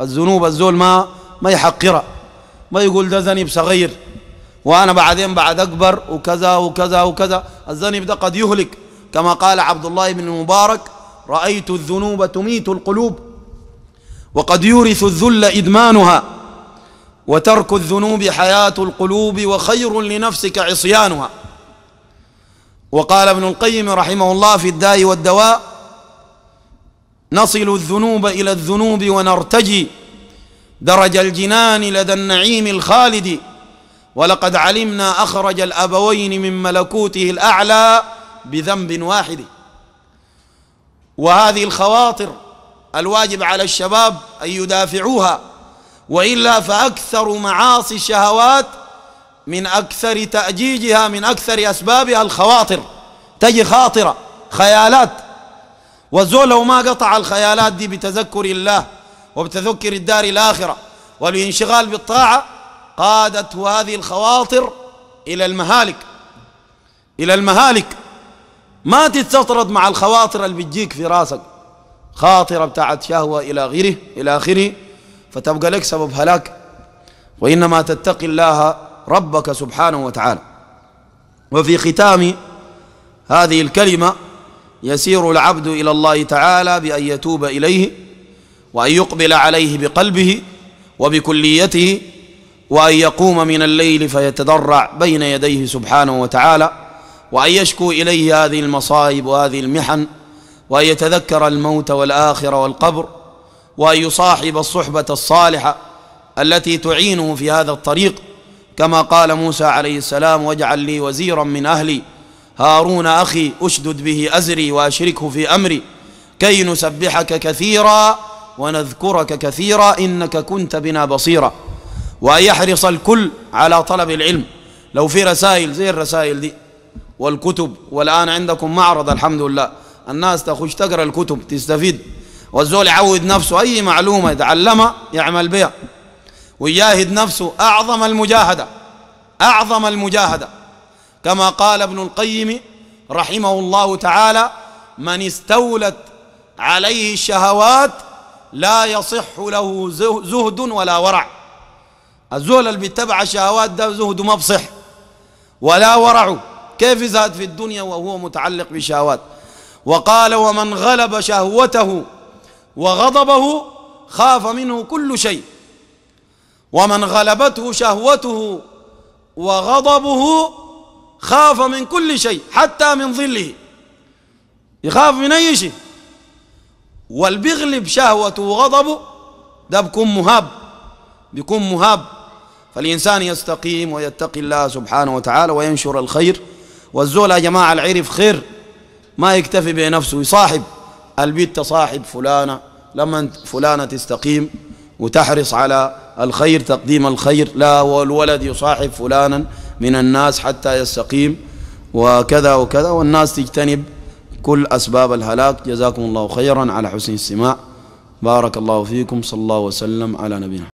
الذنوب الزول ما ما يحقرها ما يقول ده ذنب صغير وأنا بعدين بعد أكبر وكذا وكذا وكذا الذنب ده قد يهلك كما قال عبد الله بن المبارك رأيت الذنوب تميت القلوب وقد يورث الذل إدمانها وترك الذنوب حياة القلوب وخير لنفسك عصيانها وقال ابن القيم رحمه الله في الداء والدواء نصل الذنوب إلى الذنوب ونرتجي درج الجنان لدى النعيم الخالد ولقد علمنا أخرج الأبوين من ملكوته الأعلى بذنب واحد وهذه الخواطر الواجب على الشباب أن يدافعوها وإلا فأكثر معاصي الشهوات من أكثر تأجيجها من أكثر أسبابها الخواطر تجي خاطرة خيالات والزول لو ما قطع الخيالات دي بتذكر الله وبتذكر الدار الآخرة والانشغال بالطاعة قادت هذه الخواطر إلى المهالك إلى المهالك ما تتسطرد مع الخواطر اللي بتجيك في راسك خاطرة بتاعت شهوة إلى غيره إلى آخره فتبقى لك سبب هلاك وإنما تتقي الله ربك سبحانه وتعالى وفي ختام هذه الكلمة يسير العبد الى الله تعالى بان يتوب اليه وان يقبل عليه بقلبه وبكليته وان يقوم من الليل فيتضرع بين يديه سبحانه وتعالى وان يشكو اليه هذه المصائب وهذه المحن وان يتذكر الموت والاخره والقبر وان يصاحب الصحبه الصالحه التي تعينه في هذا الطريق كما قال موسى عليه السلام واجعل لي وزيرا من اهلي هارون أخي أشدد به أزري وأشركه في أمري كي نسبحك كثيرا ونذكرك كثيرا إنك كنت بنا بصيرا وأن يحرص الكل على طلب العلم لو في رسائل زي الرسائل دي والكتب والآن عندكم معرض الحمد لله الناس تخش تقرأ الكتب تستفيد والزول يعود نفسه أي معلومة يتعلمها يعمل بها ويجاهد نفسه أعظم المجاهدة أعظم المجاهدة كما قال ابن القيم رحمه الله تعالى من استولت عليه الشهوات لا يصح له زهد ولا ورع الزهد اللي بيتبع الشهوات ده زهد ما بصح ولا ورع كيف زاد في الدنيا وهو متعلق بالشهوات وقال ومن غلب شهوته وغضبه خاف منه كل شيء ومن غلبته شهوته وغضبه خاف من كل شيء حتى من ظله يخاف من أي شيء والبغلب شهوته وغضبه ده بيكون مهاب بيكون مهاب فالإنسان يستقيم ويتقي الله سبحانه وتعالى وينشر الخير والزول يا جماعة العرف خير ما يكتفي بنفسه يصاحب البيت تصاحب فلانة لما فلانة تستقيم وتحرص على الخير تقديم الخير لا والولد يصاحب فلانا من الناس حتى يستقيم وكذا وكذا والناس تجتنب كل أسباب الهلاك جزاكم الله خيرا على حسن السماع بارك الله فيكم صلى الله وسلم على نبينا